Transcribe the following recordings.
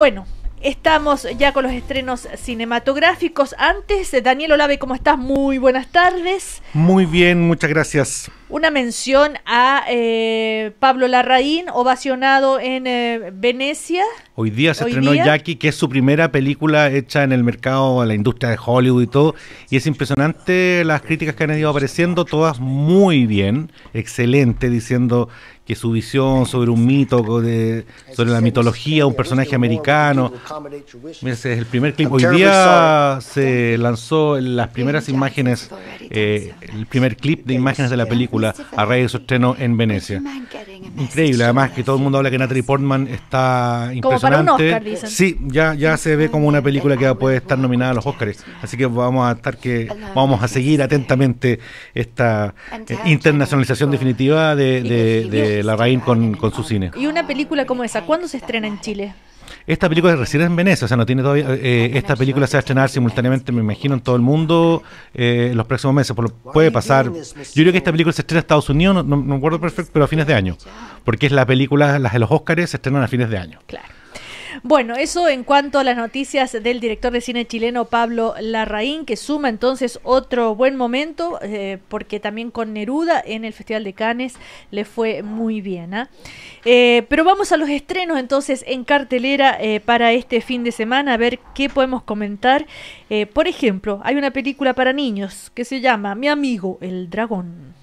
Bueno, estamos ya con los estrenos cinematográficos. Antes, Daniel Olave, ¿cómo estás? Muy buenas tardes. Muy bien, muchas gracias una mención a eh, Pablo Larraín, ovacionado en eh, Venecia. Hoy día se estrenó Jackie, que es su primera película hecha en el mercado, en la industria de Hollywood y todo. Y es impresionante las críticas que han ido apareciendo, todas muy bien, excelente, diciendo que su visión sobre un mito, de, sobre la mitología, un personaje americano. es el primer clip. Hoy día se lanzó las primeras imágenes, eh, el primer clip de imágenes de la película a raíz de su estreno en Venecia. Increíble, además que todo el mundo habla que Natalie Portman está impresionante. Sí, ya, ya se ve como una película que puede estar nominada a los Oscars. Así que vamos a estar que vamos a seguir atentamente esta eh, internacionalización definitiva de, la Rain con, con su cine. Y una película como esa, ¿cuándo se estrena en Chile? Esta película recién en Venecia, o sea, no tiene todavía. Eh, ah, esta película se va a estrenar simultáneamente, me imagino, en todo el mundo eh, los próximos meses. puede pasar. Yo creo que esta película se estrena en Estados Unidos, no, no me acuerdo perfecto, pero a fines de año. Porque es la película, las de los Óscares se estrenan a fines de año. Claro. Bueno, eso en cuanto a las noticias del director de cine chileno Pablo Larraín, que suma entonces otro buen momento, eh, porque también con Neruda en el Festival de Cannes le fue muy bien. ¿ah? Eh, pero vamos a los estrenos entonces en cartelera eh, para este fin de semana, a ver qué podemos comentar. por ejemplo, hay una película para niños que se llama Mi amigo el dragón.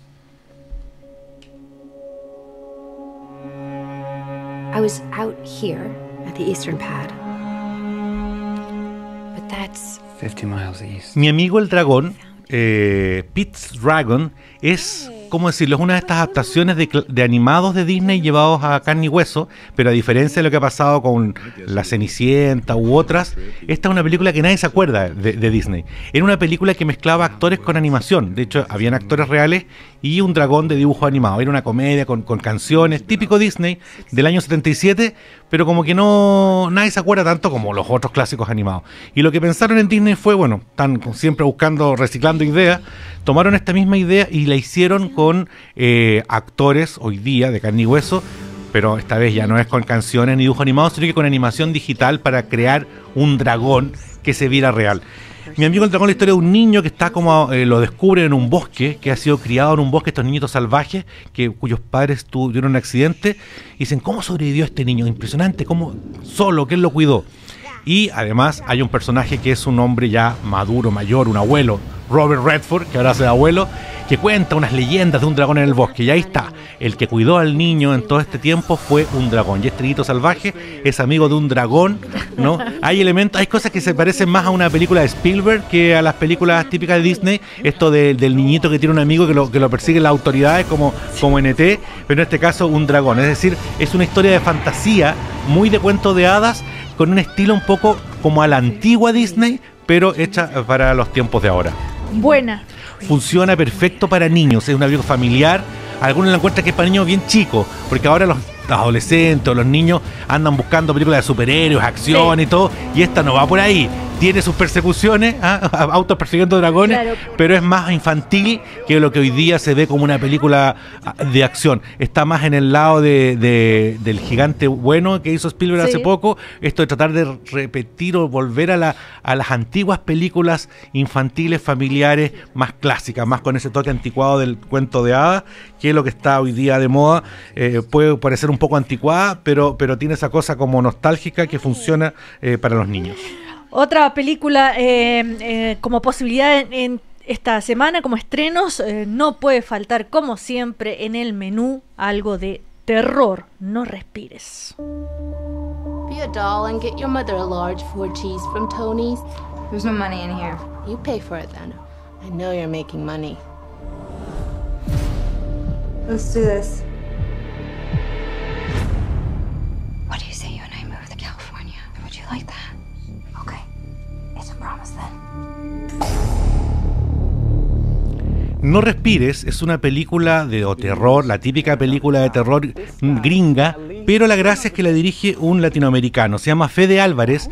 I was out here the eastern pad. But that's 50 miles east. Mi amigo el dragón, eh, Pete's Dragon, es ¿cómo decirlo? Es una de estas adaptaciones de, animados de Disney llevados a carne y hueso, pero a diferencia de lo que ha pasado con La Cenicienta u otras, esta es una película que nadie se acuerda de, Disney. Era una película que mezclaba actores con animación, de hecho, habían actores reales y un dragón de dibujo animado. Era una comedia con, con canciones, típico Disney del año 77, pero como que no nadie se acuerda tanto como los otros clásicos animados. Y lo que pensaron en Disney fue, bueno, están siempre buscando, reciclando ideas, tomaron esta misma idea y la hicieron con con eh, actores hoy día de carne y hueso, pero esta vez ya no es con canciones ni dibujos animados, sino que con animación digital para crear un dragón que se viera real. Mi amigo el dragón, la historia de un niño que está como eh, lo descubre en un bosque, que ha sido criado en un bosque, estos niñitos salvajes, que, cuyos padres tuvieron un accidente, y dicen, ¿cómo sobrevivió este niño? Impresionante, ¿cómo solo? él lo cuidó? Y además hay un personaje que es un hombre ya maduro, mayor, un abuelo, Robert Redford, que ahora es abuelo, que cuenta unas leyendas de un dragón en el bosque. Y ahí está, el que cuidó al niño en todo este tiempo fue un dragón. Y este salvaje es amigo de un dragón, ¿no? Hay elementos, hay cosas que se parecen más a una película de Spielberg que a las películas típicas de Disney. Esto del niñito que tiene un amigo que lo, que lo persigue las autoridades como, como NT, pero en este caso un dragón. Es decir, es una historia de fantasía, muy de cuento de hadas, con un estilo un poco como a la antigua Disney, pero hecha para los tiempos de ahora. Buena. Funciona perfecto para niños, es un avión familiar. Algunos la encuentran que es para niños bien chicos, porque ahora los los adolescentes los niños andan buscando películas de superhéroes, acción y todo, y esta no va por ahí. Tiene sus persecuciones, ¿ah? autos persiguiendo dragones, pero es más infantil que lo que hoy día se ve como una película ah, de acción. Está más en el lado de, del gigante bueno que hizo Spielberg hace poco, esto de tratar de repetir o volver a, las antiguas películas infantiles, familiares, más clásicas, más con ese toque anticuado del cuento de hadas, que es lo que está hoy día de moda. Eh, puede parecer un un poco anticuada, pero, pero tiene esa cosa como nostálgica que ah. funciona eh, para los niños. Otra película eh, eh, como posibilidad en, esta semana como estrenos no puede faltar como siempre en el menú algo de terror, no respires. Be a doll and no money in here. You pay for it then. I know you're making money. No respires es una película de terror, la típica película de terror gringa, pero la gracia es que la dirige un latinoamericano. Se llama Fede Álvarez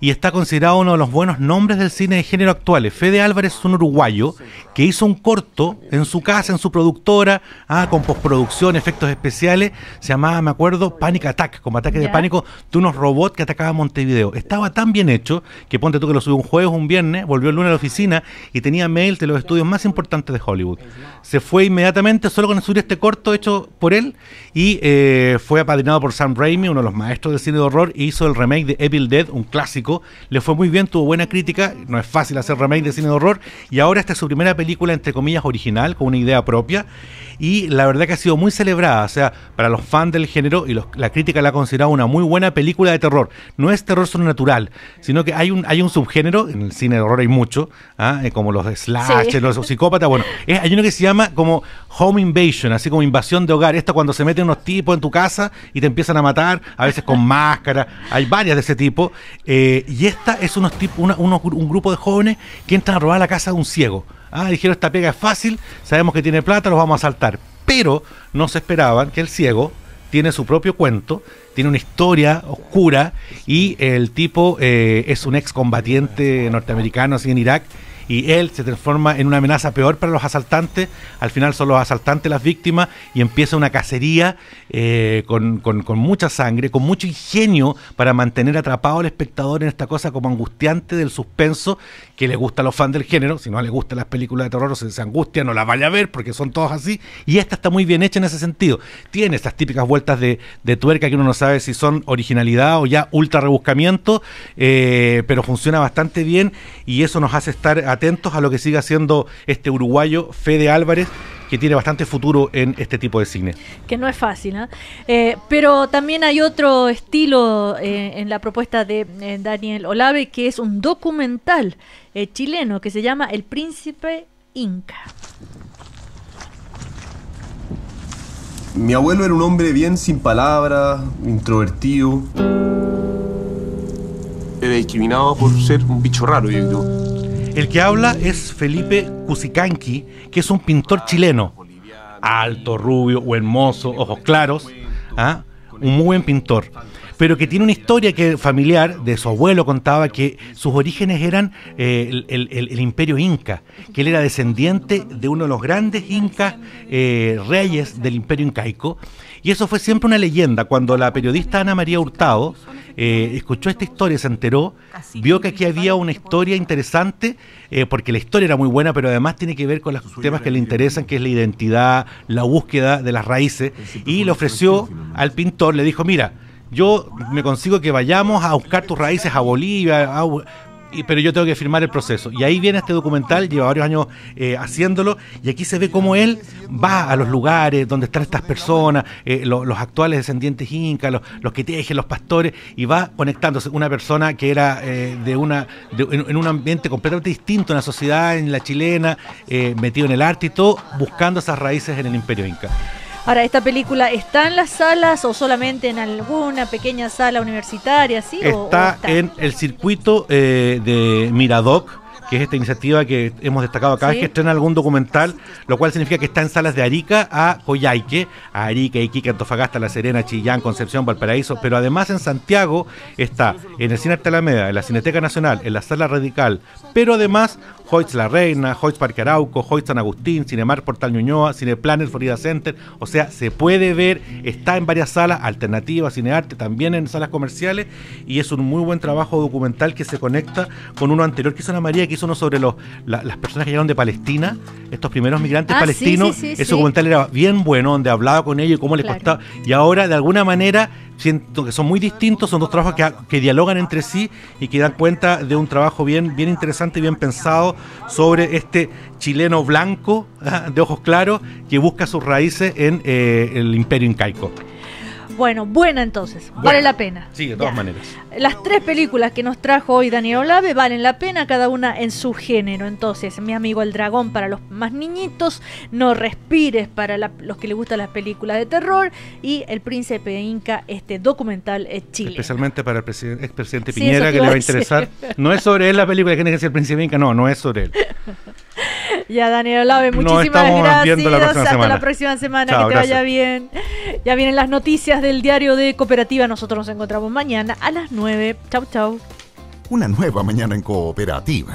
y está considerado uno de los buenos nombres del cine de género actuales. Fede Álvarez es un uruguayo que hizo un corto en su casa, en su productora, ah, con postproducción, efectos especiales. Se llamaba, me acuerdo, Panic Attack, como ataque de pánico de unos robots que atacaban Montevideo. Estaba tan bien hecho que ponte tú que lo subió un jueves, un viernes, volvió el lunes a la oficina y tenía mail de los estudios más importantes de Hollywood. Se fue inmediatamente solo con subir este corto hecho por él y eh, fue apadrinado por Sam Raimi, uno de los maestros del cine de horror, y e hizo el remake de Evil Dead, un clásico le fue muy bien, tuvo buena crítica, no es fácil hacer remake de cine de horror, y ahora esta es su primera película, entre comillas, original, con una idea propia, y la verdad que ha sido muy celebrada, o sea, para los fans del género, y la crítica la ha considerado una muy buena película de terror. No es terror sobrenatural, sino que hay un, hay un subgénero, en el cine de horror hay mucho, ¿ah? eh, como los de Slash los psicópatas, bueno, hay uno que se llama como home invasion, así como invasión de hogar, esto cuando se meten unos tipos en tu casa y te empiezan a matar, a veces con máscara, hay varias de ese tipo. Eh, eh, y esta es unos, una, un grupo de jóvenes que entran a robar la casa de un ciego. Ah, dijeron, esta pega es fácil, sabemos que tiene plata, los vamos a saltar. Pero no se esperaban que el ciego tiene su propio cuento, tiene una historia oscura y el tipo eh, es un excombatiente norteamericano así en Irak y él se transforma en una amenaza peor para los asaltantes. Al final son los asaltantes las víctimas y empieza una cacería eh, con, mucha sangre, con mucho ingenio para mantener atrapado al espectador en esta cosa como angustiante del suspenso que le gusta a los fans del género, si no les gustan las películas de terror o se, se no no las vaya a ver porque son todos así, y esta está muy bien hecha en ese sentido. Tiene estas típicas vueltas de, tuerca que uno no sabe si son originalidad o ya ultra rebuscamiento, eh, pero funciona bastante bien y eso nos hace estar atentos a lo que siga haciendo este uruguayo Fede Álvarez que tiene bastante futuro en este tipo de cine. Que no es fácil, ¿eh? eh pero también hay otro estilo eh, en la propuesta de eh, Daniel Olave, que es un documental chileno que se llama El Príncipe Inca. Mi abuelo era un hombre bien sin palabras, introvertido. Era discriminado por ser un bicho raro, yo el que habla es Felipe Cusicanqui, que es un pintor chileno, alto, rubio, o hermoso, ojos claros. ¿ah? un muy buen pintor, pero que tiene una historia que familiar de su abuelo contaba que sus orígenes eran eh, el, imperio inca, que él era descendiente de uno de los grandes incas eh, reyes del imperio incaico. Y eso fue siempre una leyenda. Cuando la periodista Ana María Hurtado eh, escuchó esta historia, se enteró, vio que aquí había una historia interesante, porque la historia era muy buena, pero además tiene que ver con los temas que le interesan, que es la identidad, la búsqueda de las raíces, y le ofreció al pintor, le dijo, mira, yo me consigo que vayamos a buscar tus raíces a Bolivia, pero yo tengo que firmar el proceso. Y ahí viene este documental, lleva varios años eh, haciéndolo, y aquí se ve cómo él va a los lugares donde están estas personas, eh, los actuales descendientes incas, los, los, que tejen, los pastores, y va conectándose. Una persona que era eh, de una en, en, un ambiente completamente distinto en la sociedad, en la chilena, metido en el arte y todo, buscando esas raíces en el imperio inca. Ahora, ¿esta película está en las salas o solamente en alguna pequeña sala universitaria? ¿sí? Está, en el circuito eh, de Miradoc, que es esta iniciativa que hemos destacado acá, que estrena algún documental, lo cual significa que está en salas de Arica a Coyhaique, a Arica, Iquique, Antofagasta, La Serena, Chillán, Concepción, Valparaíso, pero además en Santiago está en el Cine Artalameda, en la Cineteca Nacional, en la Sala Radical, pero además Hoyts La Reina, Hoyts Parque Arauco, Hoyts San Agustín, Cinemar Portal Ñuñoa, Cineplanet Florida Center. O sea, se puede ver, está en varias salas alternativas, cinearte, también en salas comerciales. Y es un muy buen trabajo documental que se conecta con uno anterior que hizo Ana María, que hizo uno sobre los, la, las personas que llegaron de Palestina, estos primeros migrantes ah, palestinos. Ese documental era bien bueno, donde hablaba con ellos y cómo les costaba. Y ahora, de alguna manera, siento que son muy distintos, son dos trabajos que, dialogan entre sí y que dan cuenta de un trabajo bien, bien interesante y bien pensado sobre este chileno blanco de ojos claros que busca sus raíces en eh, el imperio incaico. Bueno, buena entonces, vale la pena. Sí, de todas maneras. Las tres películas que nos trajo hoy Daniel Olave valen la pena, cada una en su género. Entonces, mi amigo el dragón para los más niñitos, No respires para los que le gustan las películas de terror y El príncipe Inca, este documental es eh, chile. Especialmente para el presidente, expresidente Piñera que le va a interesar. No es sobre él la película que tiene que ser El príncipe Inca, no, no es sobre él. ya Daniel Olave, muchísimas gracias. La Hasta la próxima semana, que te vaya bien. Ya vienen las noticias del diario de Cooperativa. Nosotros nos encontramos mañana a las 9. Chau, chau. Una nueva mañana en Cooperativa.